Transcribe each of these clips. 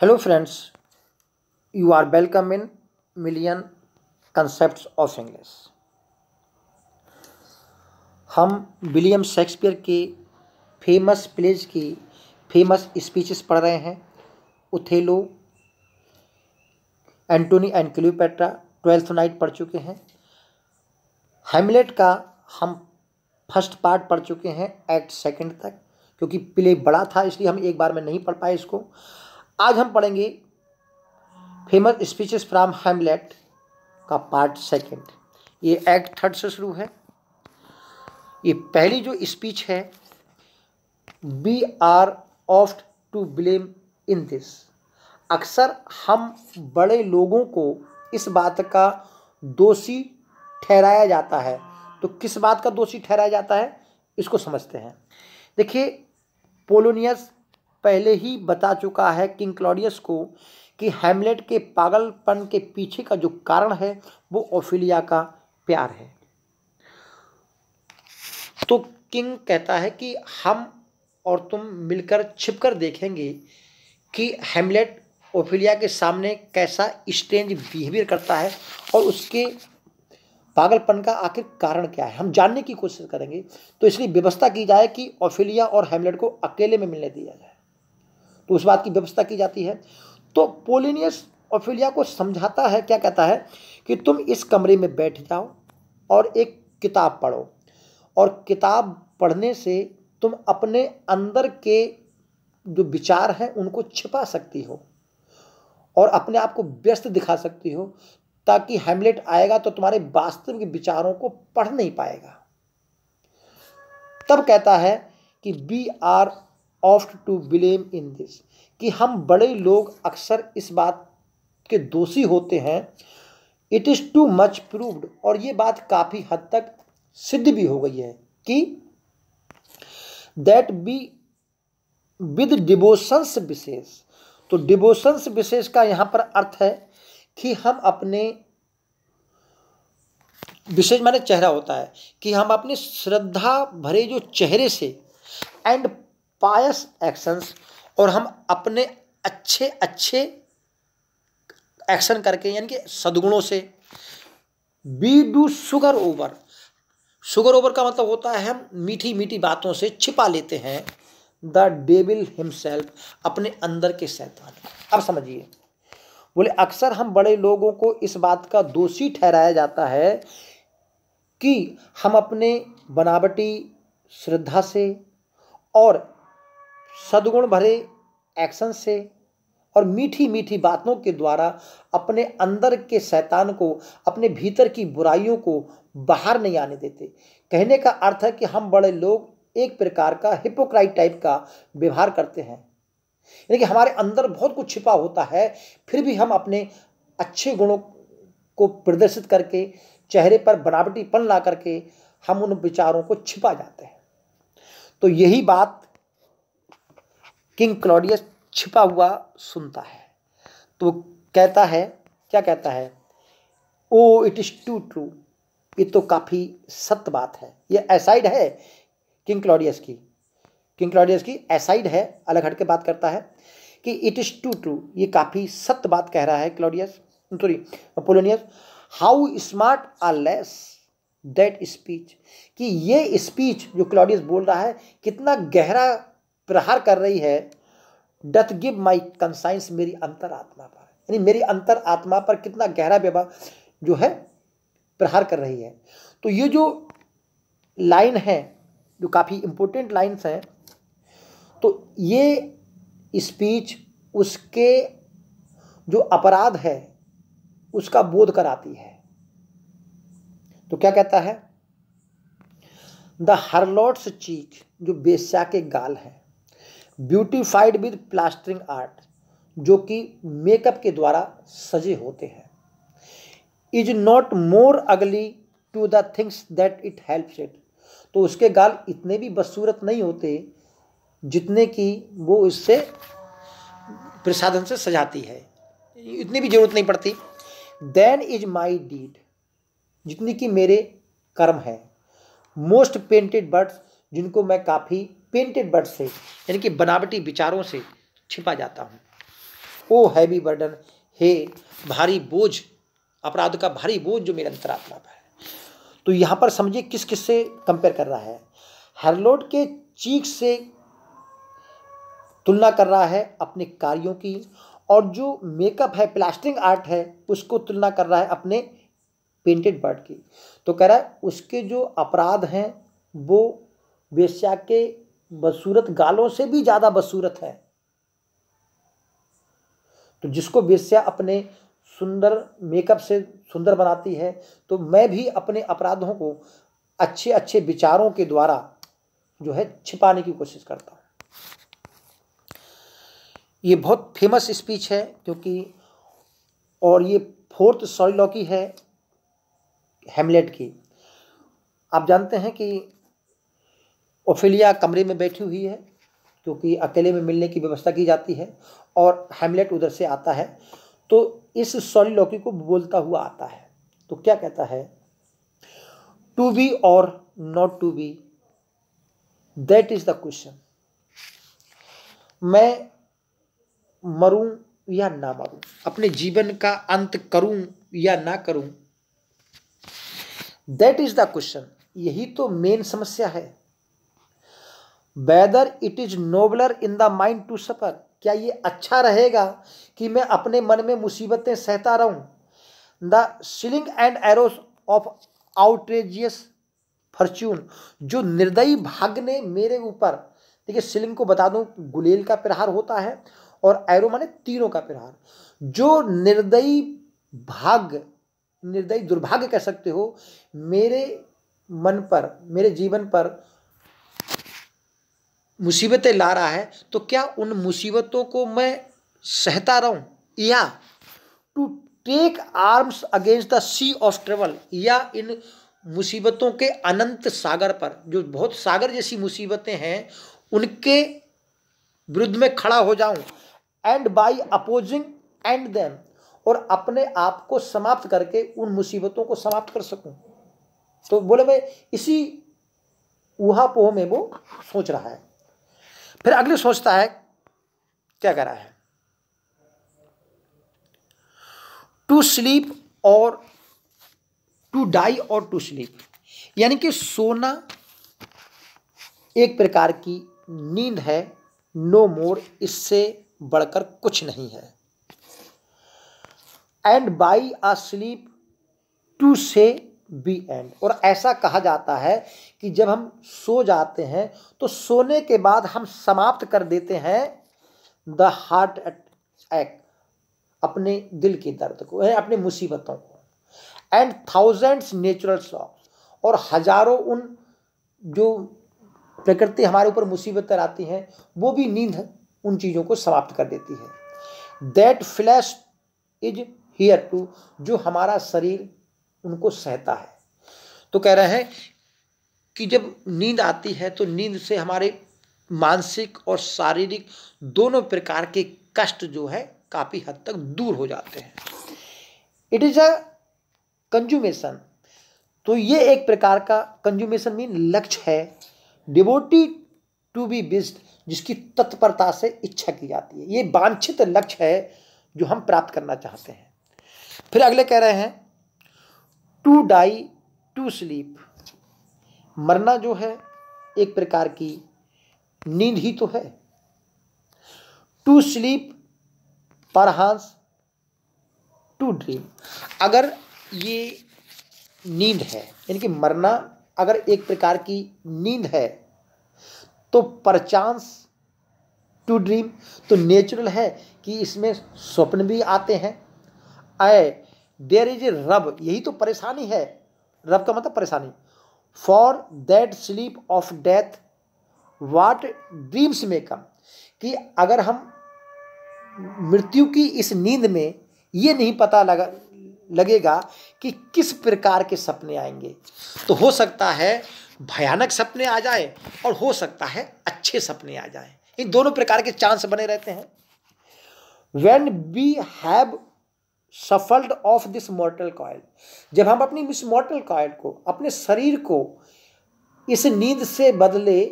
hello friends you are welcome in million concept of English हम William Shakespeare के famous plays की famous speeches पढ़ रहे हैं Othello Antony and Cleopatra twelfth night पढ़ चुके हैं हेमलेट का हम फर्स्ट पार्ट पढ़ चुके हैं एक्ट सेकंड तक क्योंकि प्ले बड़ा था इसलिए हम एक बार में नहीं पढ़ पाए इसको आज हम पढ़ेंगे फेमस स्पीचेस फ्राम हेमलेट का पार्ट सेकंड ये एक्ट थर्ड से शुरू है ये पहली जो स्पीच है we are oft to blame in this अक्सर हम बड़े लोगों को इस बात का दोषी ठहराया जाता है तो किस बात का दोषी ठहराया जाता है इसको समझते हैं देखिए पोलोनियस पहले ही बता चुका है किंग क्लॉडियस को कि हैमलेट के पागलपन के पीछे का जो कारण है वो ओफिलिया का प्यार है तो किंग कहता है कि हम और तुम मिलकर छिपकर देखेंगे कि हेमलेट ओफिलिया के सामने कैसा स्ट्रेंज बिहेवियर करता है और उसके पागलपन का आखिर कारण क्या है हम जानने की कोशिश करेंगे तो इसलिए व्यवस्था की जाए कि ओफिलिया और हेमलेट को अकेले में मिलने दिया जाए तो उस बात की व्यवस्था की जाती है तो पोलिनियस ऑफिलिया को समझाता है क्या कहता है कि तुम इस कमरे में बैठ जाओ और एक किताब पढ़ो और किताब पढ़ने से तुम अपने अंदर के जो विचार हैं उनको छिपा सकती हो और अपने आप को व्यस्त दिखा सकती हो ताकि हेमलेट आएगा तो तुम्हारे वास्तविक विचारों को पढ़ नहीं पाएगा तब कहता है कि we are oft to blame in this कि हम बड़े लोग अक्सर इस बात के दोषी होते हैं it is too much proved और ये बात काफ़ी हद तक सिद्ध भी हो गई है कि that we with devotion's visage तो डिवोशंस विशेष का यहाँ पर अर्थ है कि हम अपने विशेष माने चेहरा होता है कि हम अपने श्रद्धा भरे जो चेहरे से एंड पायस एक्शंस और हम अपने अच्छे अच्छे एक्शन करके यानी कि सदगुणों से we do sugar over sugar over का मतलब होता है हम मीठी मीठी बातों से छिपा लेते हैं द डेबिल हिमसेल्फ अपने अंदर के शैतान अब समझिए बोले अक्सर हम बड़े लोगों को इस बात का दोषी ठहराया जाता है कि हम अपने बनावटी श्रद्धा से और सदगुण भरे एक्शन से और मीठी मीठी बातों के द्वारा अपने अंदर के शैतान को अपने भीतर की बुराइयों को बाहर नहीं आने देते कहने का अर्थ है कि हम बड़े लोग एक प्रकार का हिपोक्राइट टाइप का व्यवहार करते हैं यानी कि हमारे अंदर बहुत कुछ छिपा होता है फिर भी हम अपने अच्छे गुणों को प्रदर्शित करके चेहरे पर बनावटीपन ला करके हम उन विचारों को छिपा जाते हैं तो यही बात किंग क्लॉडियस छिपा हुआ सुनता है तो कहता है क्या कहता है oh it is too true ये तो काफ़ी सत्य बात है ये एसाइड है किंग क्लॉडियस की किंग क्लॉडियस की एसाइड है अलग हट के बात करता है कि इट इज़ टू ट्रू ये काफ़ी सत्य बात कह रहा है Claudius sorry Polonius how smart are lash that speech कि ये स्पीच जो क्लॉडियस बोल रहा है कितना गहरा प्रहार कर रही है डथ गिव माई कंसाइंस मेरी अंतर आत्मा पर यानी मेरी अंतर आत्मा पर कितना गहरा व्यवहार जो है प्रहार कर रही है तो ये जो लाइन है जो काफ़ी इंपॉर्टेंट लाइन्स हैं तो ये स्पीच उसके जो अपराध है उसका बोध कराती है तो क्या कहता है द हरलॉट्स चीक जो बेस्या के गाल हैं ब्यूटीफाइड विद प्लास्टरिंग आर्ट जो कि मेकअप के द्वारा सजे होते हैं is not more ugly to the things that it helps it तो उसके गाल इतने भी बदसूरत नहीं होते जितने कि वो इससे प्रसाधन से सजाती है इतनी भी जरूरत नहीं पड़ती देन इज माई डीड जितनी कि मेरे कर्म है मोस्ट पेंटेड बर्ड्स जिनको मैं काफ़ी पेंटेड वर्ड से यानी कि बनावटी विचारों से छिपा जाता हूँ ओ हैवी बर्डन हे भारी बोझ अपराध का भारी बोझ जो मेरे अंतरात्मा पर है तो यहाँ पर समझिए किस किस से कंपेयर कर रहा है हरलोड के चीख से तुलना कर रहा है अपने कार्यों की और जो मेकअप है प्लास्टिंग आर्ट है उसको तुलना कर रहा है अपने पेंटेड बर्ड की तो कह रहा है उसके जो अपराध हैं वो वेश्या के बदसूरत गालों से भी ज़्यादा बदसूरत है तो जिसको बेस्या अपने सुंदर मेकअप से सुंदर बनाती है तो मैं भी अपने अपराधों को अच्छे अच्छे विचारों के द्वारा जो है छिपाने की कोशिश करता हूँ ये बहुत फेमस स्पीच है क्योंकि और ये फोर्थ सॉरीलॉकी है हेमलेट की आप जानते हैं कि ओफिलिया कमरे में बैठी हुई है क्योंकि अकेले में मिलने की व्यवस्था की जाती है और हेमलेट उधर से आता है तो इस सॉरी लौकी को बोलता हुआ आता है तो क्या कहता है to be or not to be that is the question मैं मरूं या ना मरूं अपने जीवन का अंत करूं या ना करूं दैट इज द क्वेश्चन यही तो मेन समस्या है whether it is nobler in the mind to suffer क्या ये अच्छा रहेगा कि मैं अपने मन में मुसीबतें सहता रहूं the slings and arrows of outrageous fortune जो निर्दयी भाग्य ने मेरे ऊपर देखिए सिलिंग को बता दूं गुलेल का प्रहार होता है और एरो माने तीनों का प्रहार जो निर्दयी भाग्य निर्दयी दुर्भाग्य कह सकते हो मेरे मन पर मेरे जीवन पर मुसीबतें ला रहा है तो क्या उन मुसीबतों को मैं सहता रहूं या to take arms against the sea of ट्रेवल या इन मुसीबतों के अनंत सागर पर जो बहुत सागर जैसी मुसीबतें हैं उनके विरुद्ध में खड़ा हो जाऊं and by opposing end them और अपने आप को समाप्त करके उन मुसीबतों को समाप्त कर सकूं तो बोले भाई इसी ऊहापोह में वो सोच रहा है फिर अगले सोचता है क्या करा है टू स्लीप और टू डाई और टू स्लीप यानी कि सोना एक प्रकार की नींद है नो मोर इससे बढ़कर कुछ नहीं है and by a sleep to say we end और ऐसा कहा जाता है कि जब हम सो जाते हैं तो सोने के बाद हम समाप्त कर देते हैं द हार्ट अटैक अपने दिल के दर्द को अपने मुसीबतों को एंड थाउजेंड्स नेचुरल सॉ और हजारों उन जो प्रकृति हमारे ऊपर मुसीबतें आती हैं वो भी नींद उन चीज़ों को समाप्त कर देती है that flesh is heir to जो हमारा शरीर उनको सहता है तो कह रहे हैं कि जब नींद आती है तो नींद से हमारे मानसिक और शारीरिक दोनों प्रकार के कष्ट जो है काफ़ी हद तक दूर हो जाते हैं इट इज़ अ कंज्यूमेशन तो ये एक प्रकार का कंज्यूमेशन मीन लक्ष्य है डिवोटी टू बी बिस्ड जिसकी तत्परता से इच्छा की जाती है ये वांछित लक्ष्य है जो हम प्राप्त करना चाहते हैं फिर अगले कह रहे हैं टू डाई टू स्लीप मरना जो है एक प्रकार की नींद ही तो है to sleep perchance to dream अगर ये नींद है यानी कि मरना अगर एक प्रकार की नींद है तो परचांस टू ड्रीम तो नेचुरल है कि इसमें स्वप्न भी आते हैं आए देर इज ए रब यही तो परेशानी है रब का मतलब परेशानी for that sleep of death what dreams may come कि अगर हम मृत्यु की इस नींद में ये नहीं पता लगा लगेगा कि किस प्रकार के सपने आएंगे तो हो सकता है भयानक सपने आ जाए और हो सकता है अच्छे सपने आ जाए इन दोनों प्रकार के चांस बने रहते हैं when we have shuffled off this mortal coil जब हम अपनी इस मॉर्टल कॉयल को अपने शरीर को इस नींद से बदले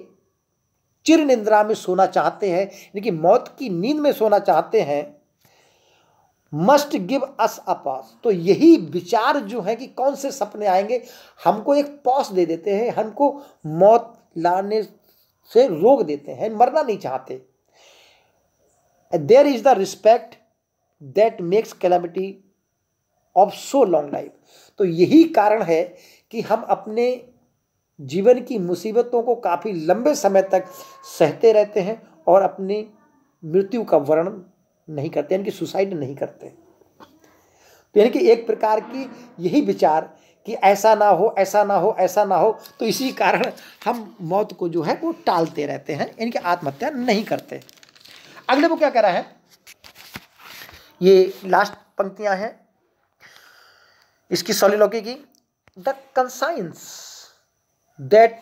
चिर निंद्रा में सोना चाहते हैं कि मौत की नींद में सोना चाहते हैं must give us a pause तो यही विचार जो है कि कौन से सपने आएंगे हमको एक पॉस दे देते हैं हमको मौत लाने से रोक देते हैं मरना नहीं चाहते there is the respect that makes calamity of so long life तो यही कारण है कि हम अपने जीवन की मुसीबतों को काफ़ी लंबे समय तक सहते रहते हैं और अपनी मृत्यु का वर्णन नहीं करते यानी कि सुसाइड नहीं करते तो यानी कि एक प्रकार की यही विचार कि ऐसा ना हो ऐसा ना हो ऐसा ना हो तो इसी कारण हम मौत को जो है वो टालते रहते हैं यानी कि आत्महत्या नहीं करते अगले वो क्या कह रहा है ये लास्ट पंक्तियां हैं इसकी सॉलिलोकी की द कंसाइंस दैट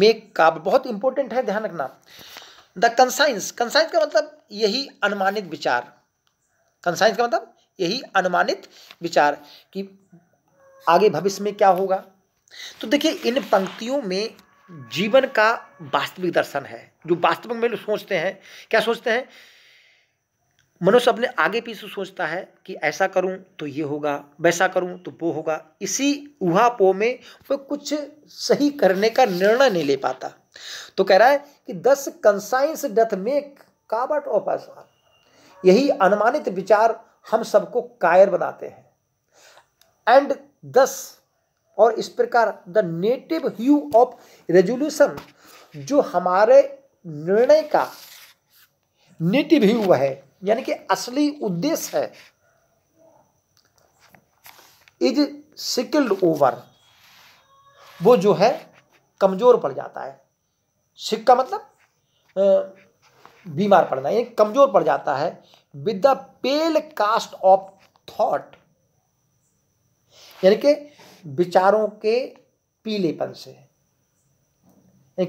मेक काब बहुत इंपॉर्टेंट है ध्यान रखना द कंसाइंस कंसाइंस का मतलब यही अनुमानित विचार कंसाइंस का मतलब यही अनुमानित विचार कि आगे भविष्य में क्या होगा तो देखिए इन पंक्तियों में जीवन का वास्तविक दर्शन है जो वास्तविक में लोग सोचते हैं क्या सोचते हैं मनुष्य अपने आगे पीछे सोचता है कि ऐसा करूं तो ये होगा वैसा करूं तो वो होगा इसी पो में वह कुछ सही करने का निर्णय नहीं ले पाता तो कह रहा है कि thus conscience doth make cowards of us यही अनुमानित विचार हम सबको कायर बनाते हैं एंड दस और इस प्रकार the native hue of resolution जो हमारे निर्णय का नेटिव ह्यू है यानी कि असली उद्देश्य है इज सिकल्ड ओवर वो जो है कमजोर पड़ जाता है सिक का मतलब बीमार पड़ना यानी कमजोर पड़ जाता है with the pale cast of thought यानी कि विचारों के पीलेपन से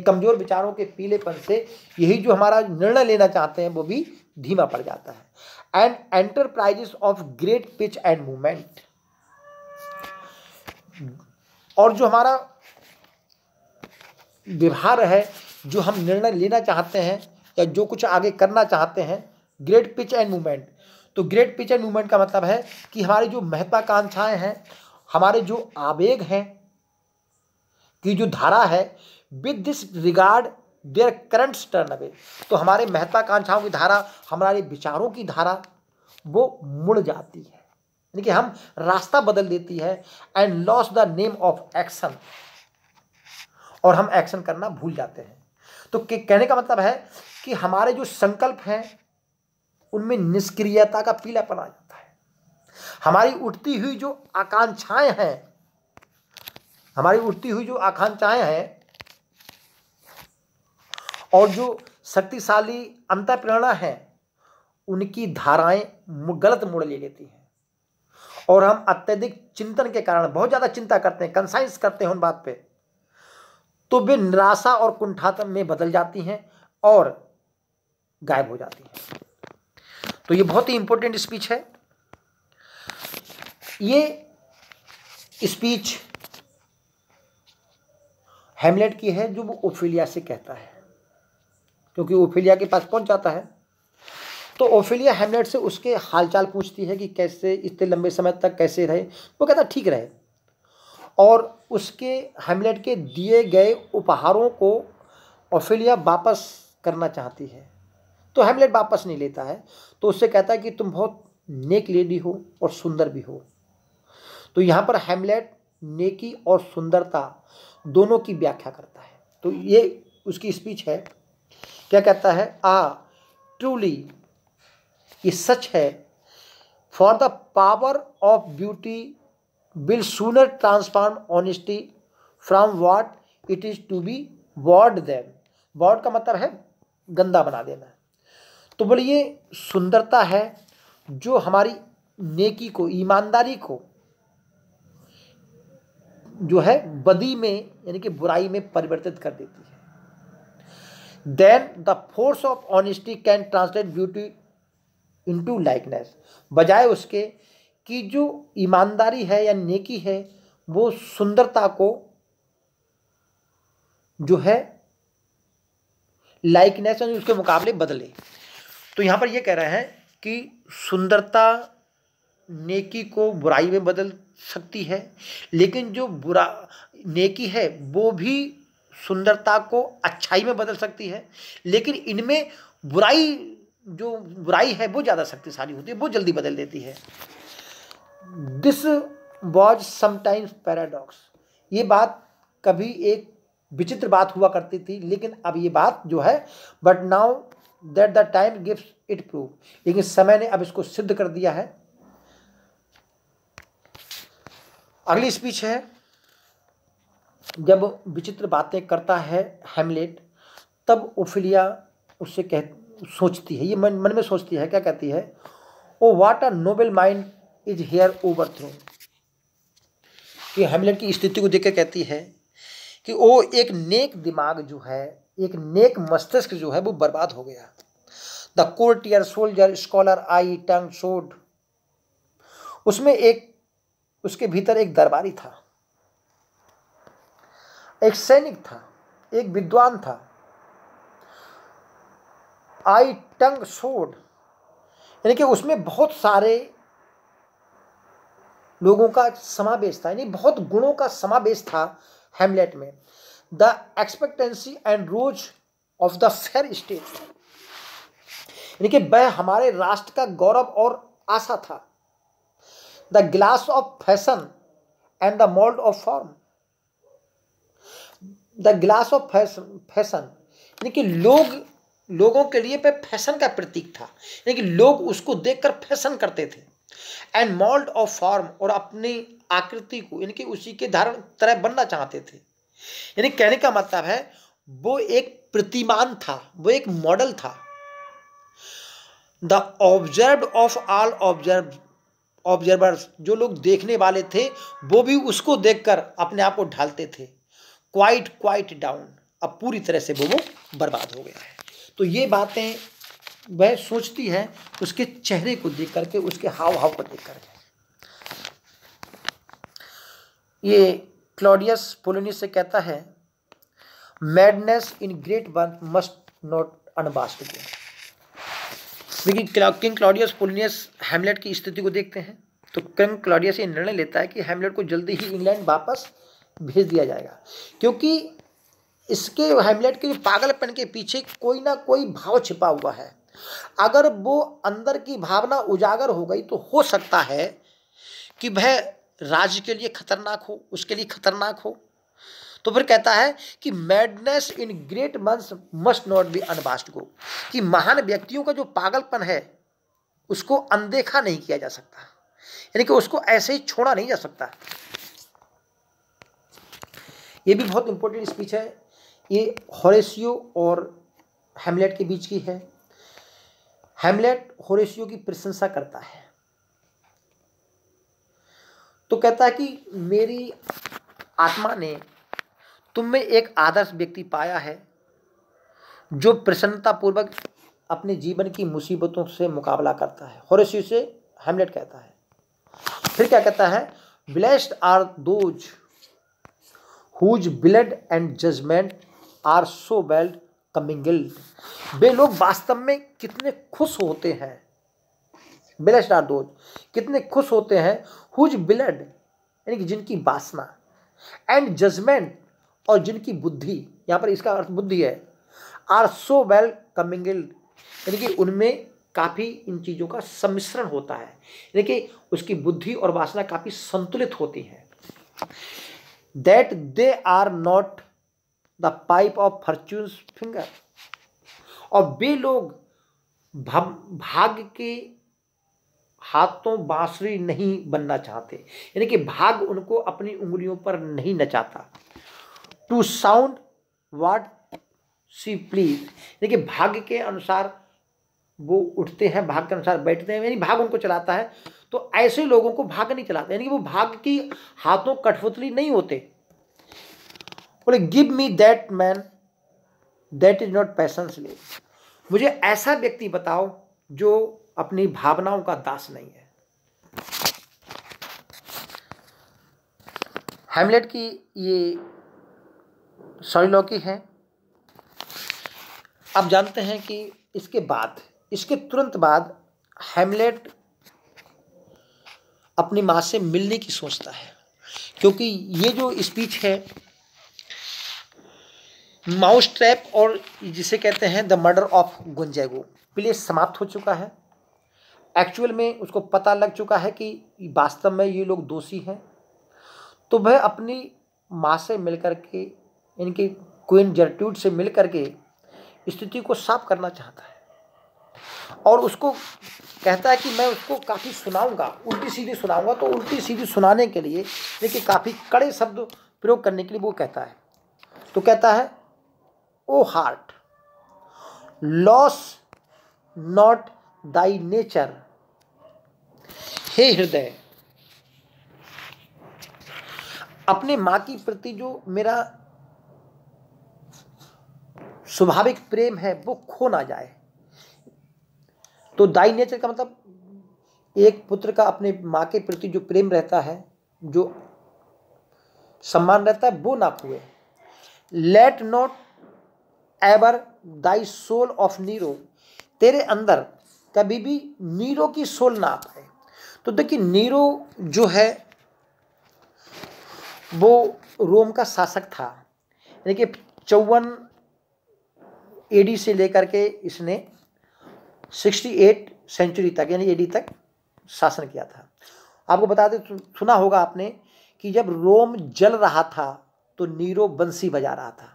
कमजोर विचारों के पीलेपन से यही जो हमारा निर्णय लेना चाहते हैं वो भी धीमा पड़ जाता है and enterprises of great pitch and movement और जो हमारा व्यवहार है जो हम निर्णय लेना चाहते हैं या जो कुछ आगे करना चाहते हैं ग्रेट पिच एंड मूवमेंट तो ग्रेट पिच एंड मूवमेंट का मतलब है कि हमारी जो महत्वाकांक्षाएं हैं हमारे जो आवेग हैं की जो धारा है with this regard their currents turn away तो हमारे महत्वाकांक्षाओं की धारा हमारे विचारों की धारा वो मुड़ जाती है यानी कि हम रास्ता बदल देती है and lose the name of action और हम एक्शन करना भूल जाते हैं तो कहने का मतलब है कि हमारे जो संकल्प हैं उनमें निष्क्रियता का पीलापन आ जाता है हमारी उठती हुई जो आकांक्षाएं हैं हमारी उठती हुई जो आकांक्षाएं हैं और जो शक्तिशाली अंत प्रेरणा है उनकी धाराएं गलत मोड़ ले लेती हैं और हम अत्यधिक चिंतन के कारण बहुत ज़्यादा चिंता करते हैं कंसाइंस करते हैं उन बात पे तो वे निराशा और कुंठातन में बदल जाती हैं और गायब हो जाती हैं तो ये बहुत ही इंपॉर्टेंट स्पीच है ये स्पीच हेमलेट की है जो वो ओफिलिया से कहता है क्योंकि ओफिलिया के पास पहुंच जाता है तो ओफिलिया हेमलेट से उसके हालचाल पूछती है कि कैसे इतने लंबे समय तक कैसे रहे वो कहता ठीक रहे और उसके हेमलेट के दिए गए उपहारों को ओफिलिया वापस करना चाहती है तो हेमलेट वापस नहीं लेता है तो उससे कहता है कि तुम बहुत नेक लेडी हो और सुंदर भी हो तो यहाँ पर हेमलेट नेकी और सुंदरता दोनों की व्याख्या करता है तो ये उसकी स्पीच है क्या कहता है आ ट्रूली ये सच है for the power of beauty will sooner transform honesty from what it is to be bawd than bawd का मतलब है गंदा बना देना तो बोले ये सुंदरता है जो हमारी नेकी को ईमानदारी को जो है बदी में यानी कि बुराई में परिवर्तित कर देती है than the force of honesty can translate beauty into likeness बजाय उसके कि जो ईमानदारी है या नेकी है वो सुंदरता को जो है लाइकनेस उसके मुकाबले बदले तो यहाँ पर ये कह रहे हैं कि सुंदरता नेकी को बुराई में बदल सकती है लेकिन जो बुरा नेकी है वो भी सुंदरता को अच्छाई में बदल सकती है लेकिन इनमें बुराई जो बुराई है वो ज़्यादा शक्तिशाली होती है वो जल्दी बदल देती है दिस वॉज समटाइम्स पैराडॉक्स ये बात कभी एक विचित्र बात हुआ करती थी लेकिन अब ये बात जो है but now that the time gives it prove लेकिन समय ने अब इसको सिद्ध कर दिया है अगली स्पीच है जब विचित्र बातें करता है हेमलेट तब ओफिलिया उससे कह सोचती है ये मन मन में सोचती है क्या कहती है oh what a noble mind is here over throw कि हेमलेट की स्थिति को देखकर कहती है कि ओ oh, एक नेक दिमाग जो है एक नेक मस्तिष्क जो है वो बर्बाद हो गया the courtier soldier scholar eye tongue उसमें एक उसके भीतर एक दरबारी था एक सैनिक था एक विद्वान था आई टंग सोड यानी कि उसमें बहुत सारे लोगों का समावेश था यानी बहुत गुणों का समावेश था हेमलेट में the expectancy and rose of the fair state यानी कि वह हमारे राष्ट्र का गौरव और आशा था the glass of fashion and the mould of form the glass of fashion fashion यानी कि लोग लोगों के लिए पे फैशन का प्रतीक था यानी कि लोग उसको देखकर फैशन करते थे एंड मॉल्ड ऑफ फॉर्म और अपनी आकृति को यानी कि उसी के धारण तरह बनना चाहते थे यानी कहने का मतलब है वो एक प्रतिमान था वो एक मॉडल था the observe of all observe observers जो लोग देखने वाले थे वो भी उसको देखकर अपने आप को ढालते थे क्वाइट क्वाइट डाउन अब पूरी तरह से वो वो बर्बाद हो गया है तो ये बातें वह सोचती है उसके चेहरे को देख करके उसके हाव हाव को देख करके ये क्लॉडियस पोलोनी से कहता है madness in great one must not unwatched लेकिन किंग क्लॉडियस पोलिनियस हेमलेट की स्थिति को देखते हैं तो किंग क्लॉडियस ये निर्णय लेता है कि हेमलेट को जल्दी ही इंग्लैंड वापस भेज दिया जाएगा क्योंकि इसके हेमलेट के पागलपन के पीछे कोई ना कोई भाव छिपा हुआ है अगर वो अंदर की भावना उजागर हो गई तो हो सकता है कि वह राज्य के लिए खतरनाक हो उसके लिए खतरनाक हो तो फिर कहता है कि madness in great ones must not be unwatched go कि महान व्यक्तियों का जो पागलपन है उसको अनदेखा नहीं किया जा सकता यानी कि उसको ऐसे ही छोड़ा नहीं जा सकता ये भी बहुत इंपॉर्टेंट स्पीच है ये हॉरेसियो और हेमलेट के बीच की है हेमलेट होरेशियो की प्रशंसा करता है तो कहता है कि मेरी आत्मा ने तुम में एक आदर्श व्यक्ति पाया है जो प्रसन्नतापूर्वक अपने जीवन की मुसीबतों से मुकाबला करता है हॉरेसियो से हेमलेट कहता है फिर क्या कहता है blessed are those whose blood and judgement are so well commingled वे लोग वास्तव में कितने खुश होते हैं ब्लेस्ड आर दोज कितने खुश होते हैं हुज ब्लड यानी कि जिनकी वासना एंड जजमेंट और जिनकी बुद्धि यहाँ पर इसका अर्थ बुद्धि है आर सो वेल कमिंगल्ड यानी कि उनमें काफ़ी इन चीज़ों का सम्मिश्रण होता है यानी कि उसकी बुद्धि और वासना काफ़ी संतुलित होती है that they are not the pipe of fortune finger और वे लोग भाग्य के हाथों बांसुरी नहीं बनना चाहते यानी कि भाग उनको अपनी उंगलियों पर नहीं नचाता to sound what she please यानी कि भाग्य के अनुसार वो उठते हैं भाग के अनुसार बैठते हैं यानी भाग उनको चलाता है तो ऐसे लोगों को भाग नहीं चलाते यानी कि वो भाग की हाथों कठपुतली नहीं होते बोले give me that man that is not passion's ले मुझे ऐसा व्यक्ति बताओ जो अपनी भावनाओं का दास नहीं है हेमलेट की ये सॉरी लौकी है आप जानते हैं कि इसके बाद इसके तुरंत बाद हेमलेट अपनी माँ से मिलने की सोचता है क्योंकि ये जो स्पीच है माउस ट्रैप और जिसे कहते हैं the murder of Gonzago play समाप्त हो चुका है एक्चुअल में उसको पता लग चुका है कि वास्तव में ये लोग दोषी हैं तो वह अपनी माँ से मिल कर के इनकी क्वीन जर्ट्यूड से मिल के स्थिति को साफ करना चाहता है और उसको कहता है कि मैं उसको काफ़ी सुनाऊंगा उल्टी सीधी सुनाऊंगा तो उल्टी सीधी सुनाने के लिए देखिए काफ़ी कड़े शब्द प्रयोग करने के लिए वो कहता है तो कहता है oh heart lose not thy nature हे हृदय अपने माँ की प्रति जो मेरा स्वाभाविक प्रेम है वो खो ना जाए तो दाई नेचर का मतलब एक पुत्र का अपने माँ के प्रति जो प्रेम रहता है जो सम्मान रहता है वो ना हुए let not ever thy soul of Nero तेरे अंदर कभी भी नीरो की सोल ना आ पाए तो देखिए नीरो जो है वो रोम का शासक था यानी कि चौवन एडी से लेकर के इसने 68 सेंचुरी तक यानी एडी तक शासन किया था आपको बता दें सुना होगा आपने कि जब रोम जल रहा था तो नीरो बंसी बजा रहा था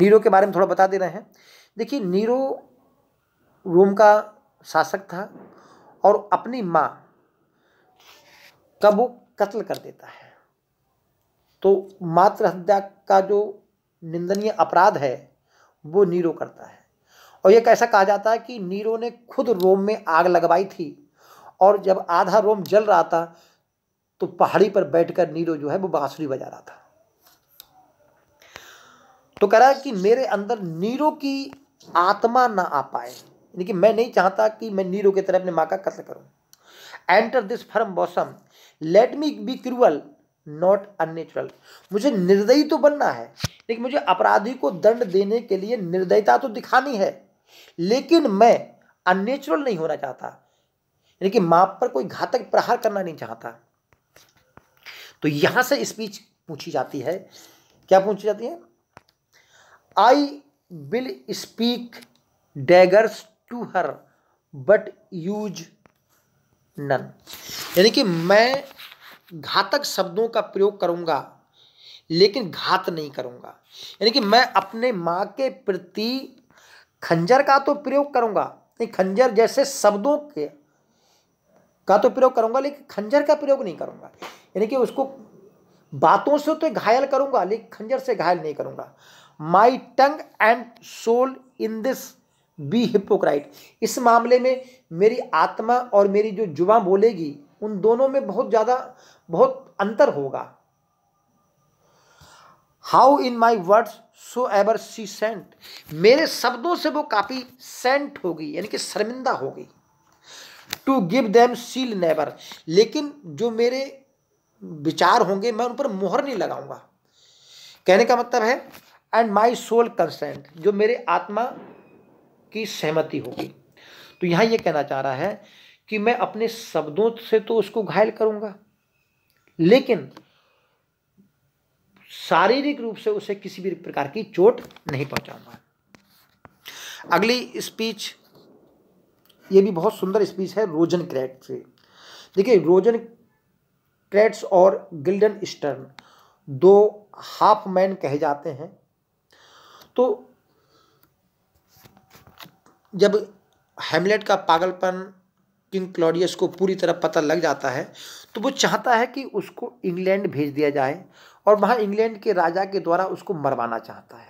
नीरो के बारे में थोड़ा बता दे रहे हैं देखिए नीरो रोम का शासक था और अपनी माँ कब कत्ल कर देता है तो मातृहत्या का जो निंदनीय अपराध है वो नीरो करता है और ये कैसा कहा जाता है कि नीरो ने खुद रोम में आग लगवाई थी और जब आधा रोम जल रहा था तो पहाड़ी पर बैठकर नीरो जो है वो बांसुरी बजा रहा था तो कह रहा है कि मेरे अंदर नीरो की आत्मा ना आ पाए यानी कि मैं नहीं चाहता कि मैं नीरो की तरह अपने माँ का कत्ल करूं enter this firm bosom let me be cruel not unnatural मुझे निर्दयी तो बनना है लेकिन मुझे अपराधी को दंड देने के लिए निर्दयता तो दिखानी है लेकिन मैं अननेचुरल नहीं होना चाहता यानी कि माँ पर कोई घातक प्रहार करना नहीं चाहता तो यहां से स्पीच पूछी जाती है क्या पूछी जाती है I will speak daggers to her but use none यानी कि मैं घातक शब्दों का प्रयोग करूंगा लेकिन घात नहीं करूंगा यानी कि मैं अपने माँ के प्रति खंजर का तो प्रयोग करूँगा नहीं खंजर जैसे शब्दों के का तो प्रयोग करूँगा लेकिन खंजर का प्रयोग नहीं करूँगा यानी कि उसको बातों से तो घायल करूँगा लेकिन खंजर से घायल नहीं करूँगा my tongue and soul in this be hypocrite इस मामले में मेरी आत्मा और मेरी जो जुबा बोलेगी उन दोनों में बहुत ज़्यादा बहुत अंतर होगा how in my words so ever she shent मेरे शब्दों से वो काफ़ी सेंट हो गई यानी कि शर्मिंदा हो गई to give them seal never लेकिन जो मेरे विचार होंगे मैं उन पर मोहर नहीं लगाऊंगा कहने का मतलब है एंड माई सोल कंसेंट जो मेरे आत्मा की सहमति होगी तो यहाँ ये यह कहना चाह रहा है कि मैं अपने शब्दों से तो उसको घायल करूँगा लेकिन शारीरिक रूप से उसे किसी भी प्रकार की चोट नहीं पहुंचाऊंगा अगली स्पीच ये भी बहुत सुंदर स्पीच है रोजन क्रैट से देखिए रोजन क्रैट्स और गिल्डन स्टर्न दो हाफ मैन कहे जाते हैं तो जब हेमलेट का पागलपन किंग क्लॉडियस को पूरी तरह पता लग जाता है तो वो चाहता है कि उसको इंग्लैंड भेज दिया जाए और वहाँ इंग्लैंड के राजा के द्वारा उसको मरवाना चाहता है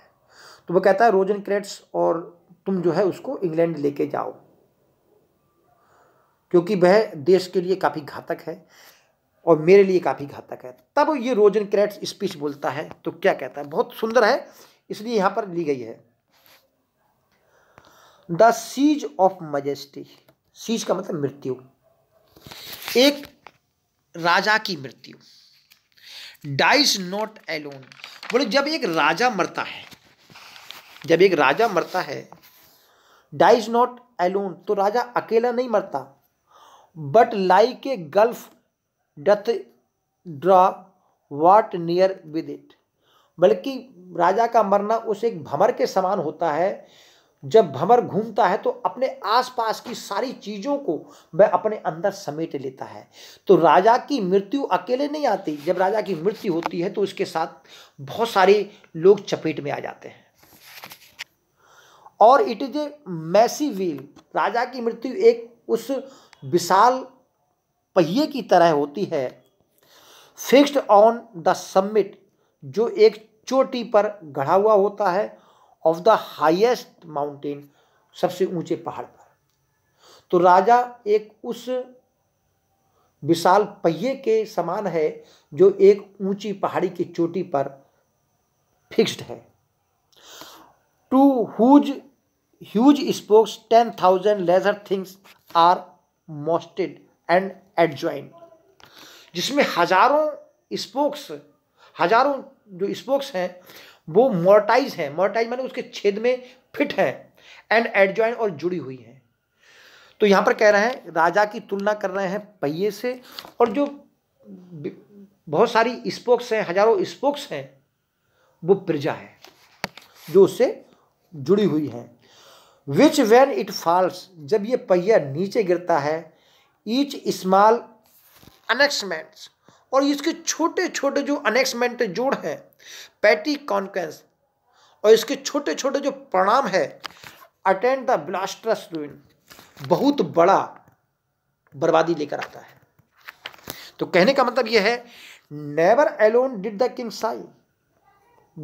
तो वो कहता है रोजन क्रेट्स और तुम जो है उसको इंग्लैंड लेके जाओ क्योंकि वह देश के लिए काफ़ी घातक है और मेरे लिए काफ़ी घातक है तब ये रोजन क्रेट्स स्पीच बोलता है तो क्या कहता है बहुत सुंदर है इसलिए यहाँ पर ली गई है the cease of majesty cease का मतलब मृत्यु एक राजा की मृत्यु डाइस नॉट एलोन बोले जब एक राजा मरता है जब एक राजा मरता है डाइज नॉट एलोन तो राजा अकेला नहीं मरता but like a gulf doth draw what near with it बल्कि राजा का मरना उस एक भमर के समान होता है जब भंवर घूमता है तो अपने आसपास की सारी चीजों को वह अपने अंदर समेट लेता है तो राजा की मृत्यु अकेले नहीं आती जब राजा की मृत्यु होती है तो उसके साथ बहुत सारे लोग चपेट में आ जाते हैं और it is a massy wheel राजा की मृत्यु एक उस विशाल पहिए की तरह होती है फिक्स्ड ऑन द समिट जो एक चोटी पर गढ़ा हुआ होता है ऑफ द हाईएस्ट माउंटेन सबसे ऊंचे पहाड़ पर तो राजा एक उस विशाल पहिए के समान है जो एक ऊंची पहाड़ी की चोटी पर फिक्स्ड है to whose huge spokes ten thousand lesser things are mortised and adjoin जिसमें हजारों स्पोक्स हजारों जो स्पोक्स हैं वो मोर्टाइज है मोर्टाइज मैंने उसके छेद में फिट है एंड एडजॉइन और जुड़ी हुई है तो यहां पर कह रहे हैं राजा की तुलना कर रहे हैं पहिए से और जो बहुत सारी स्पोक्स हैं हजारों स्पोक्स हैं वो प्रजा है जो उससे जुड़ी हुई हैं विच वेन इट फॉल्स जब ये पहिया नीचे गिरता है ईच स्मॉल अनेक्समेंट्स और इसके छोटे छोटे जो अनेक्समेंट जोड़ हैं पैटी कॉन्केंस और इसके छोटे छोटे जो प्रणाम है अटेंड द ब्लास्टरस रूइन बहुत बड़ा बर्बादी लेकर आता है तो कहने का मतलब यह है never alone did the king sigh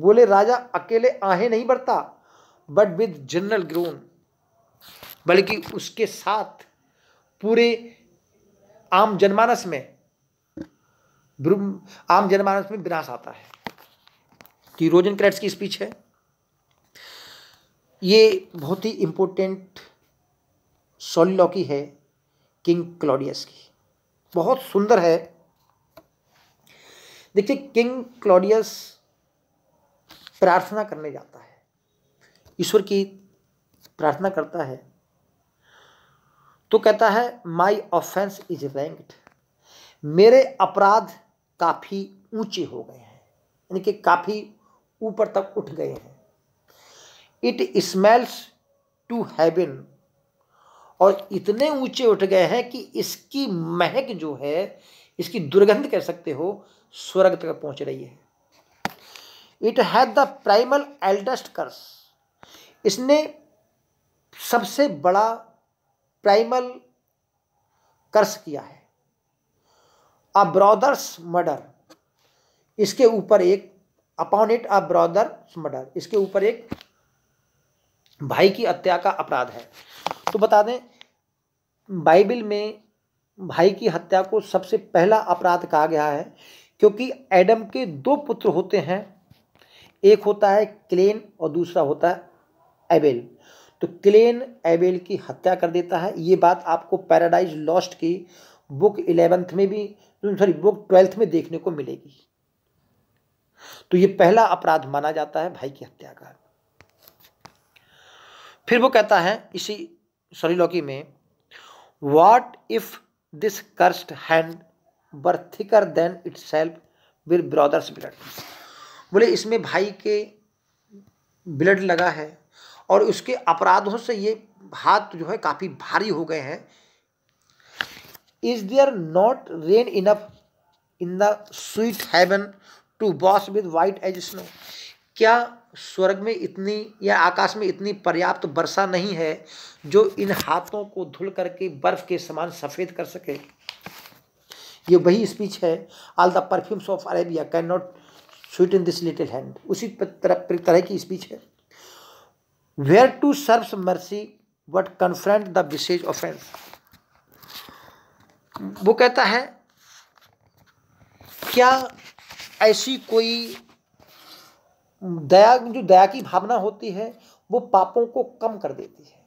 बोले राजा अकेले आहें नहीं बढ़ता बट विद जनरल ग्रोन बल्कि उसके साथ पूरे आम जनमानस में आम जनमानस में विनाश आता है तो रोजन क्रैट्स की स्पीच है ये बहुत ही इम्पोर्टेंट सोलिलॉकी है किंग क्लॉडियस की बहुत सुंदर है देखिए किंग क्लॉडियस प्रार्थना करने जाता है ईश्वर की प्रार्थना करता है तो कहता है माई ऑफेंस इज रैंक्ड मेरे अपराध काफ़ी ऊंचे हो गए हैं यानी कि काफ़ी ऊपर तक उठ गए हैं इट स्मेल्स टू हैविन और इतने ऊंचे उठ गए हैं कि इसकी महक जो है इसकी दुर्गंध कह सकते हो स्वर्ग तक पहुंच रही है it has the primal eldest curse इसने सबसे बड़ा प्राइमल कर्स किया है अ ब्रॉदर्स मर्डर इसके ऊपर एक upon it a brother murder इसके ऊपर एक भाई की हत्या का अपराध है तो बता दें बाइबल में भाई की हत्या को सबसे पहला अपराध कहा गया है क्योंकि एडम के दो पुत्र होते हैं एक होता है क्लेन और दूसरा होता है एबेल तो क्लेन एबेल की हत्या कर देता है ये बात आपको पैराडाइज लॉस्ट की बुक इलेवेंथ में भी सॉरी बुक ट्वेल्थ में देखने को मिलेगी तो ये पहला अपराध माना जाता है भाई की हत्या का फिर वो कहता है इसी सॉरीलॉकी में what if this cursed hand were thicker than itself with brother's blood बोले इसमें भाई के ब्लड लगा है और उसके अपराधों से ये हाथ जो है काफ़ी भारी हो गए हैं is there not rain enough in the sweet heaven to wash with white as snow क्या स्वर्ग में इतनी या आकाश में इतनी पर्याप्त वर्षा नहीं है जो इन हाथों को धुल करके बर्फ के समान सफ़ेद कर सके ये वही स्पीच है all the perfumes of Arabia can not sweeten this little hand उसी तरह तरह की स्पीच है where to serve mercy but confront the visage offence वो कहता है क्या ऐसी कोई दया जो दया की भावना होती है वो पापों को कम कर देती है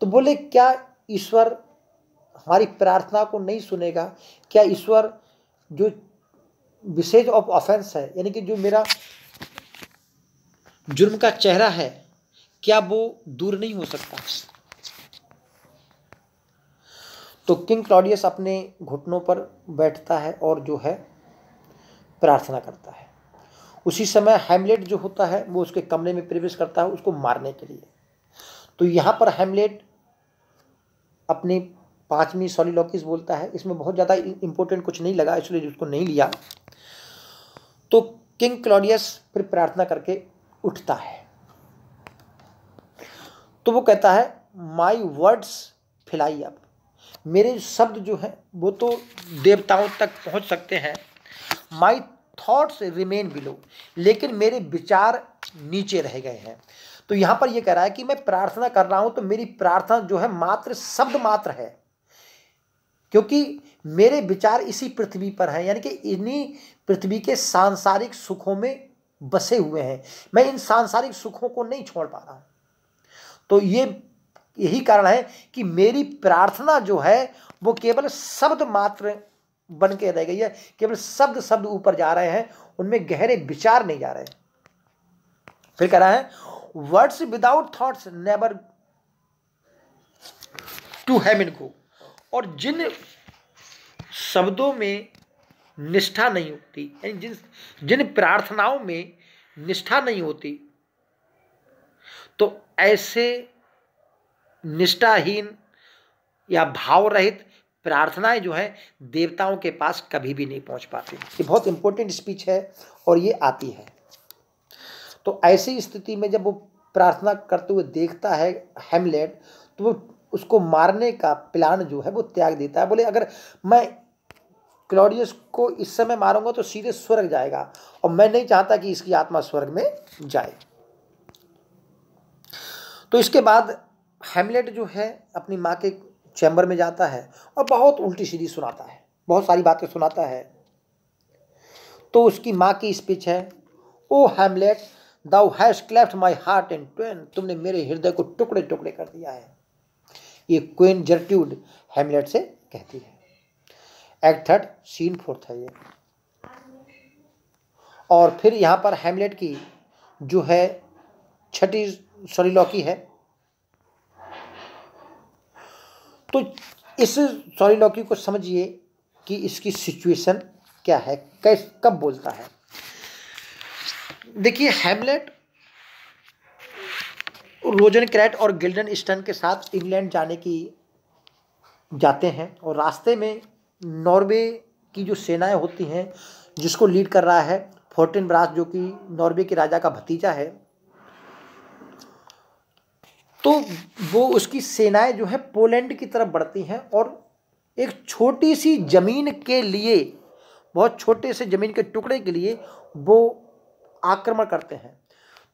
तो बोले क्या ईश्वर हमारी प्रार्थना को नहीं सुनेगा क्या ईश्वर जो विशेष ऑफ ऑफेंस है यानी कि जो मेरा जुर्म का चेहरा है क्या वो दूर नहीं हो सकता तो किंग क्लॉडियस अपने घुटनों पर बैठता है और जो है प्रार्थना करता है उसी समय हेमलेट जो होता है वो उसके कमरे में प्रवेश करता है उसको मारने के लिए तो यहाँ पर हेमलेट अपनी पाँचवीं सॉलीलॉकिस बोलता है इसमें बहुत ज़्यादा इंपॉर्टेंट कुछ नहीं लगा इसलिए उसको नहीं लिया तो किंग क्लॉडियस फिर प्रार्थना करके उठता है तो वो कहता है माई वर्ड्स फिलाई अब मेरे शब्द जो हैं वो तो देवताओं तक पहुंच सकते हैं माई थॉट्स रिमेन बिलो लेकिन मेरे विचार नीचे रह गए हैं तो यहाँ पर यह कह रहा है कि मैं प्रार्थना कर रहा हूँ तो मेरी प्रार्थना जो है मात्र शब्द मात्र है क्योंकि मेरे विचार इसी पृथ्वी पर हैं यानी कि इन्हीं पृथ्वी के सांसारिक सुखों में बसे हुए हैं मैं इन सांसारिक सुखों को नहीं छोड़ पा रहा हूँ तो ये यही कारण है कि मेरी प्रार्थना जो है वो केवल शब्द मात्र बन के रह गई है केवल शब्द शब्द ऊपर जा रहे हैं उनमें गहरे विचार नहीं जा रहे फिर कह रहा है words without thoughts never to have इनको और जिन शब्दों में निष्ठा नहीं होती यानी जिन जिन प्रार्थनाओं में निष्ठा नहीं होती तो ऐसे निष्ठाहीन या भाव रहित प्रार्थनाएं जो है देवताओं के पास कभी भी नहीं पहुंच पाती ये बहुत इंपॉर्टेंट स्पीच है और ये आती है तो ऐसी स्थिति में जब वो प्रार्थना करते हुए देखता है हेमलेट तो वो उसको मारने का प्लान जो है वो त्याग देता है बोले अगर मैं क्लोडियस को इस समय मारूंगा तो सीधे स्वर्ग जाएगा और मैं नहीं चाहता कि इसकी आत्मा स्वर्ग में जाए तो इसके बाद हेमलेट जो है अपनी माँ के चैम्बर में जाता है और बहुत उल्टी सीधी सुनाता है बहुत सारी बातें सुनाता है तो उसकी माँ की स्पीच है O Hamlet thou has cleft my heart and twain तुमने मेरे हृदय को टुकड़े टुकड़े कर दिया है ये क्वेन जर्ट्यूड हैमलेट से कहती है एक्ट थर्ड सीन फोर्थ है ये और फिर यहाँ पर हैमलेट की जो है छठी सॉरी लॉकी है तो इस सॉरी लॉकी को समझिए कि इसकी सिचुएशन क्या है कैस कब बोलता है देखिए हेमलेट रोजन क्रैट और गिल्डन स्टन के साथ इंग्लैंड जाने की जाते हैं और रास्ते में नॉर्वे की जो सेनाएं होती हैं जिसको लीड कर रहा है फोर्टिन ब्रास जो कि नॉर्वे के राजा का भतीजा है तो वो उसकी सेनाएं जो है पोलैंड की तरफ बढ़ती हैं और एक छोटी सी ज़मीन के लिए बहुत छोटे से ज़मीन के टुकड़े के लिए वो आक्रमण करते हैं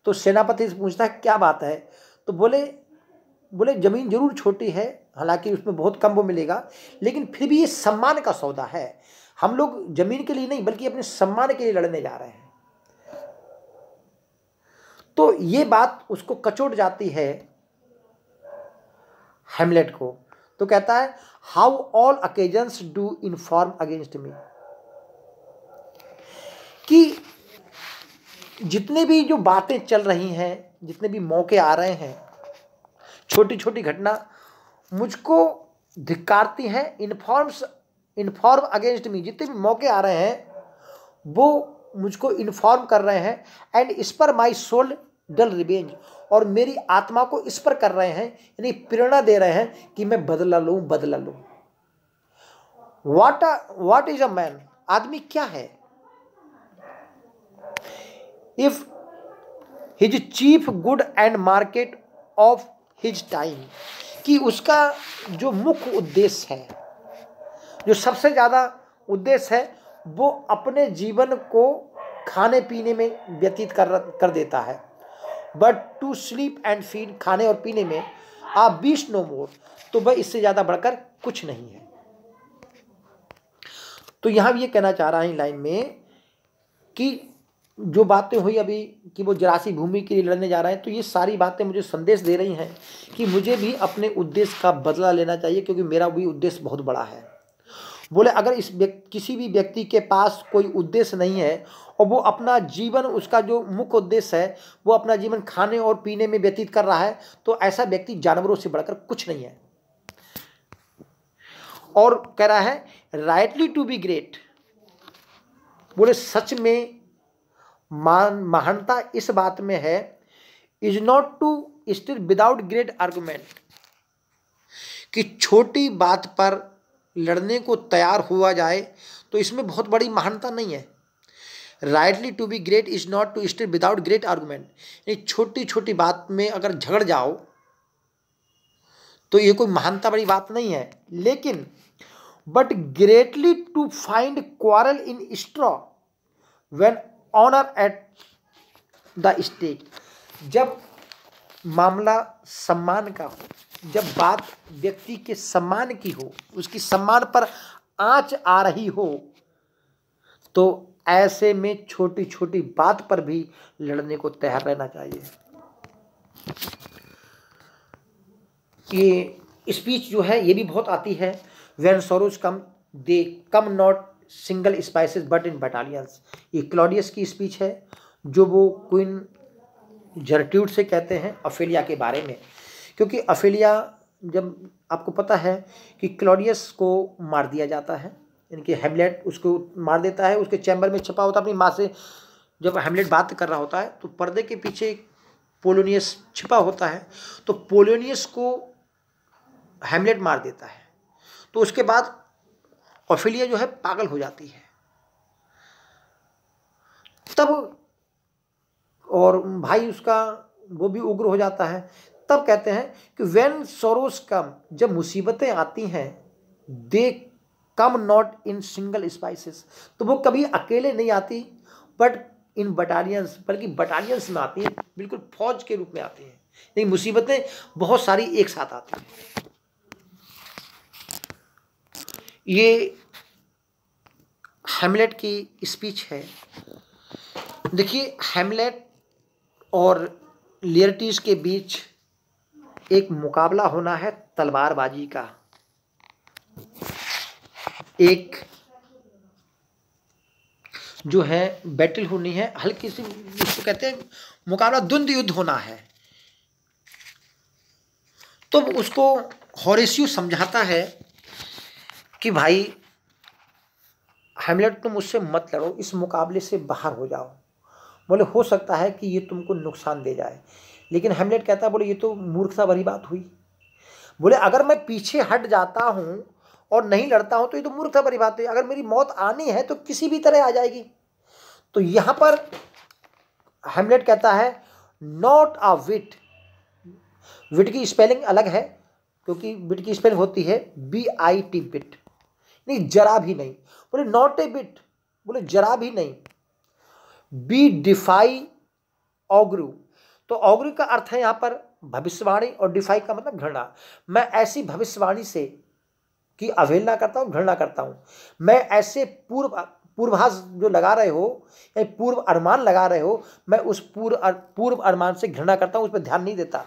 तो सेनापति से पूछता है क्या बात है तो बोले बोले ज़मीन जरूर छोटी है हालांकि उसमें बहुत कम वो मिलेगा लेकिन फिर भी ये सम्मान का सौदा है हम लोग ज़मीन के लिए नहीं बल्कि अपने सम्मान के लिए लड़ने जा रहे हैं तो ये बात उसको कचोट जाती है हेमलेट को तो कहता है how all occasions do inform against me कि जितने भी जो बातें चल रही हैं जितने भी मौके आ रहे हैं छोटी छोटी घटना मुझको धिक्कारती हैं इन्फॉर्म्स इन्फॉर्म अगेंस्ट मी जितने भी मौके आ रहे हैं वो मुझको इन्फॉर्म कर रहे हैं एंड इस पर माई सोल डल रिवेंज और मेरी आत्मा को इस पर कर रहे हैं यानी प्रेरणा दे रहे हैं कि मैं बदला लूँ बदला लूँ वाट वाट इज अ मैन आदमी क्या है if his chief good and market of his time कि उसका जो मुख्य उद्देश्य है जो सबसे ज़्यादा उद्देश्य है वो अपने जीवन को खाने पीने में व्यतीत कर कर देता है but to sleep and feed खाने और पीने में आप बीस नो मोर तो वह इससे ज़्यादा बढ़कर कुछ नहीं है तो यहाँ भी ये कहना चाह रहा है लाइन में कि जो बातें हुई अभी कि वो जरासी भूमि के लिए लड़ने जा रहे हैं तो ये सारी बातें मुझे संदेश दे रही हैं कि मुझे भी अपने उद्देश्य का बदला लेना चाहिए क्योंकि मेरा भी उद्देश्य बहुत बड़ा है बोले अगर इस व्यक्ति किसी भी व्यक्ति के पास कोई उद्देश्य नहीं है और वो अपना जीवन उसका जो मुख्य उद्देश्य है वो अपना जीवन खाने और पीने में व्यतीत कर रहा है तो ऐसा व्यक्ति जानवरों से बढ़कर कुछ नहीं है और कह रहा है राइटली टू बी ग्रेट बोले सच में मान महानता इस बात में है is not to still without great argument कि छोटी बात पर लड़ने को तैयार हुआ जाए तो इसमें बहुत बड़ी महानता नहीं है rightly to be great is not to stay without great argument यानी छोटी छोटी बात में अगर झगड़ जाओ तो ये कोई महानता बड़ी बात नहीं है लेकिन but greatly to find quarrel in straw when honour at the stage जब मामला सम्मान का हो जब बात व्यक्ति के सम्मान की हो उसकी सम्मान पर आंच आ रही हो तो ऐसे में छोटी छोटी बात पर भी लड़ने को तैयार रहना चाहिए ये स्पीच जो है ये भी बहुत आती है when sorrows come they come not single spices but in battalions ये क्लॉडियस की स्पीच है जो वो क्वीन जर्ट्यूड से कहते हैं ऑफेलिया के बारे में क्योंकि अफिलिया जब आपको पता है कि क्लोडियस को मार दिया जाता है यानी कि हेमलेट उसको मार देता है उसके चैम्बर में छपा होता है अपनी माँ से जब हेमलेट बात कर रहा होता है तो पर्दे के पीछे पोलोनियस छिपा होता है तो पोलोनियस को हेमलेट मार देता है तो उसके बाद ऑफिलिया जो है पागल हो जाती है तब और भाई उसका वो भी उग्र हो जाता है तब कहते हैं कि वेन सोरोस कम जब मुसीबतें आती हैं they come not in single spices तो वो कभी अकेले नहीं आती बट इन बटालियंस बल्कि बटालियंस में आती हैं बिल्कुल फौज के रूप में आती हैं लेकिन मुसीबतें बहुत सारी एक साथ आती हैं ये हेमलेट की स्पीच है देखिए हेमलेट और लियरटीज के बीच एक मुकाबला होना है तलवारबाजी का एक जो है बैटल होनी है हल्की सी जिसको कहते हैं मुकाबला द्वंद युद्ध होना है तो उसको हॉरेसियो समझाता है कि भाई हेमलेट तुम उससे मत लड़ो इस मुकाबले से बाहर हो जाओ बोले हो सकता है कि ये तुमको नुकसान दे जाए लेकिन हेमलेट कहता है बोले ये तो मूर्खता भरी बात हुई बोले अगर मैं पीछे हट जाता हूँ और नहीं लड़ता हूँ तो ये तो मूर्खता भरी बात हुई अगर मेरी मौत आनी है तो किसी भी तरह आ जाएगी तो यहाँ पर हेमलेट कहता है नॉट अ विट विट की स्पेलिंग अलग है क्योंकि विट की स्पेलिंग होती है बी आई टी बिट नहीं जरा भी नहीं बोले नॉट ए बिट बोले जरा भी नहीं बी डिफाई ऑग्रू तो ऑगरी का अर्थ है यहाँ पर भविष्यवाणी और डिफाई का मतलब घृणा मैं ऐसी भविष्यवाणी से की अवहेलना करता हूँ घृणा करता हूँ मैं ऐसे पूर्व पूर्वास जो लगा रहे हो या पूर्व अरमान लगा रहे हो मैं उस पूर्व पूर्व अरमान से घृणा करता हूँ उस पर ध्यान नहीं देता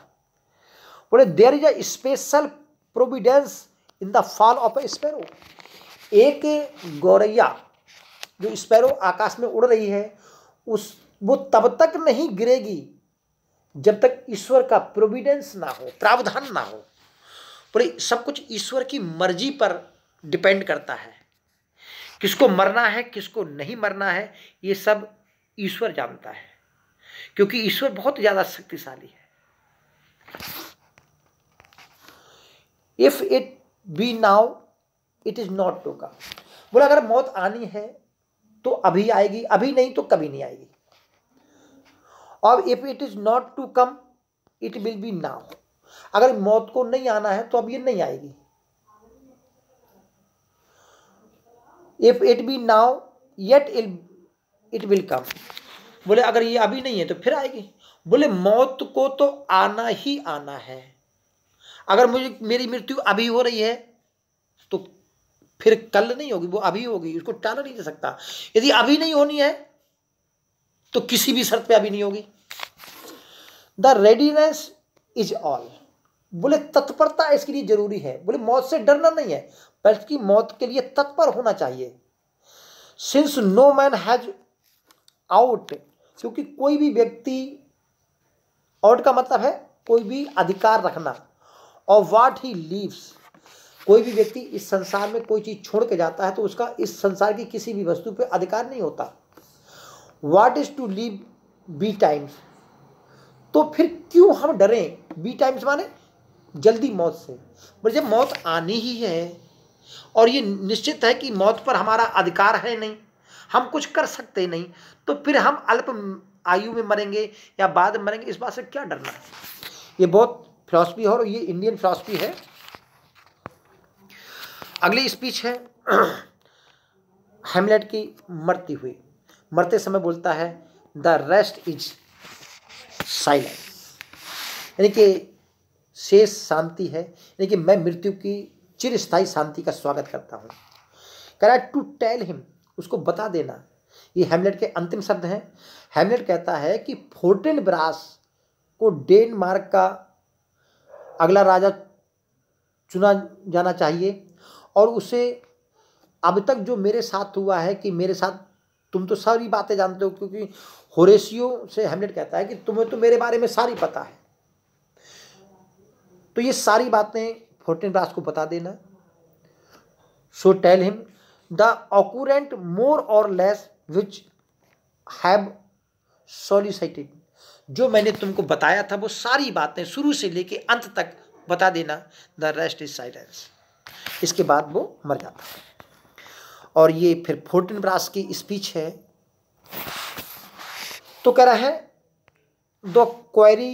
बोले there is a special providence in the fall of a sparrow एक गौरैया जो स्पैरो आकाश में उड़ रही है उस वो तब तक नहीं गिरेगी जब तक ईश्वर का प्रोविडेंस ना हो प्रावधान ना हो बोले सब कुछ ईश्वर की मर्जी पर डिपेंड करता है किसको मरना है किसको नहीं मरना है ये सब ईश्वर जानता है क्योंकि ईश्वर बहुत ज़्यादा शक्तिशाली है if it be now it is not to का बोला अगर मौत आनी है तो अभी आएगी अभी नहीं तो कभी नहीं आएगी अब if it is not to come it will be now अगर मौत को नहीं आना है तो अब ये नहीं आएगी if it be now yet it will come बोले अगर ये अभी नहीं है तो फिर आएगी बोले मौत को तो आना ही आना है अगर मुझे मेरी मृत्यु अभी हो रही है तो फिर कल नहीं होगी वो अभी होगी उसको टाला नहीं जा सकता यदि अभी नहीं होनी है तो किसी भी शर्त पे अभी नहीं होगी द रेडीनेस इज ऑल बोले तत्परता इसके लिए जरूरी है बोले मौत से डरना नहीं है बल्कि मौत के लिए तत्पर होना चाहिए since no man has out क्योंकि कोई भी व्यक्ति आउट का मतलब है कोई भी अधिकार रखना और वाट ही लीव्स कोई भी व्यक्ति इस संसार में कोई चीज़ छोड़ के जाता है तो उसका इस संसार की किसी भी वस्तु पर अधिकार नहीं होता what is to leave betimes तो फिर क्यों हम डरें बी टाइम्स माने जल्दी मौत से पर जब मौत आनी ही है और ये निश्चित है कि मौत पर हमारा अधिकार है नहीं हम कुछ कर सकते नहीं तो फिर हम अल्प आयु में मरेंगे या बाद में मरेंगे इस बात से क्या डरना है ये बहुत फिलासफी है और ये इंडियन फिलोसफी है अगली स्पीच है हेमलेट की मरती हुई मरते समय बोलता है द रेस्ट इज साइलेंट यानी कि शेष शांति है यानी कि मैं मृत्यु की चिरस्थायी शांति का स्वागत करता हूँ करा टू टेल हिम उसको बता देना ये हेमलेट के अंतिम शब्द हैं हेमलेट कहता है कि फोर्टेन ब्रास को डेनमार्क का अगला राजा चुना जाना चाहिए और उसे अब तक जो मेरे साथ हुआ है कि मेरे साथ तुम तो सारी बातें जानते हो क्योंकि होरेसियो से हेमलेट कहता है कि तुम्हें तो मेरे बारे में सारी पता है तो ये सारी बातें फोर्टीन फोर्टिनब्रास को बता देना so tell him the occurrent more और लेस विच हैव सोलिसाइटेड जो मैंने तुमको बताया था वो सारी बातें शुरू से लेके अंत तक बता देना द रेस्ट इज साइलेंस इसके बाद वो मर जाता है और ये फिर फोर्टीन ब्रास की स्पीच है तो कह रहा है the quarry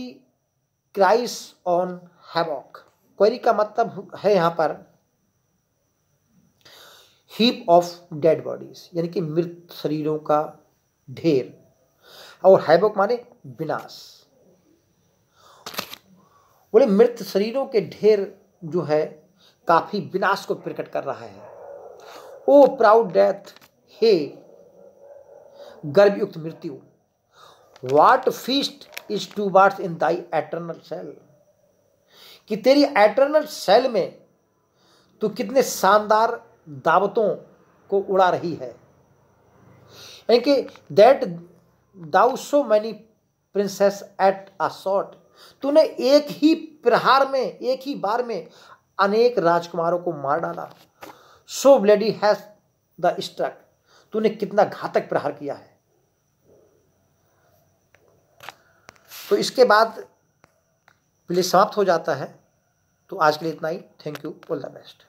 cries on havoc quarry का मतलब है यहां पर हीप ऑफ डेड बॉडीज यानी कि मृत शरीरों का ढेर और हैबोक माने विनाश बोले मृत शरीरों के ढेर जो है काफी विनाश को प्रकट कर रहा है ओ प्राउड डेथ हे गर्भयुक्त मृत्यु what feast is towards in thy eternal cell कि तेरी एटर्नल सेल में तू कितने शानदार दावतों को उड़ा रही है कि that thou so many princes at a shot तूने एक ही प्रहार में एक ही बार में अनेक राजकुमारों को मार डाला so bloody has the struck तूने कितना घातक प्रहार किया है तो इसके बाद प्ले समाप्त हो जाता है तो आज के लिए इतना ही thank you all the best